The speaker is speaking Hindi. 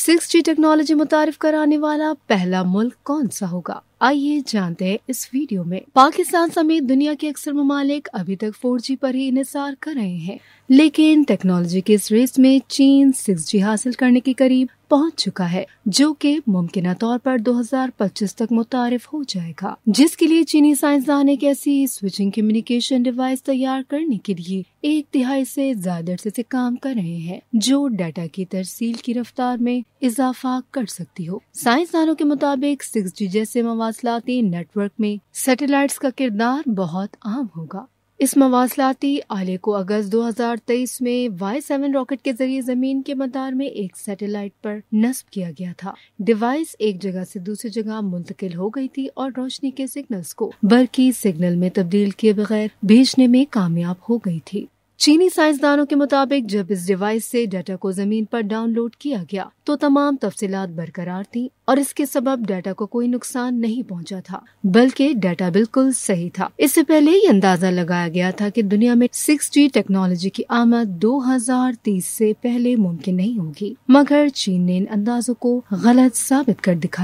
सिक्स जी टेक्नोलॉजी मुतारफ कराने वाला पहला मुल्क कौन सा होगा आइए जानते हैं इस वीडियो में पाकिस्तान समेत दुनिया के अक्सर ममालिक अभी तक 4G पर ही इंसार कर रहे हैं लेकिन टेक्नोलॉजी के इस रेस में चीन 6G हासिल करने के करीब पहुंच चुका है जो कि मुमकिन तौर पर 2025 तक मुतारफ हो जाएगा जिसके लिए चीनी साइंसदान एक ऐसी स्विचिंग कम्युनिकेशन डिवाइस तैयार करने के लिए एक तिहाई से ज्यादा अरसे से काम कर रहे हैं जो डाटा की तरसील की रफ्तार में इजाफा कर सकती हो साइंसदानों के मुताबिक सिक्स जैसे मवासलाती नेटवर्क में सेटेलाइट का किरदार बहुत आम होगा इस मवासलाती आले को अगस्त 2023 में वाई सेवन रॉकेट के जरिए जमीन के मदार में एक सैटेलाइट पर नस्ब किया गया था डिवाइस एक जगह से दूसरी जगह मुंतकिल हो गई थी और रोशनी के सिग्नल्स को बर्की सिग्नल में तब्दील किए बगैर भेजने में कामयाब हो गई थी चीनी साइंसदानों के मुताबिक जब इस डिवाइस से डाटा को जमीन पर डाउनलोड किया गया तो तमाम तफसीलात बरकरार थी और इसके सबब डाटा को कोई नुकसान नहीं पहुंचा था बल्कि डाटा बिल्कुल सही था इससे पहले ही अंदाजा लगाया गया था कि दुनिया में सिक्स जी टेक्नोलॉजी की आमद 2030 से पहले मुमकिन नहीं होगी मगर चीन ने इन अंदाजों को गलत साबित कर दिखाया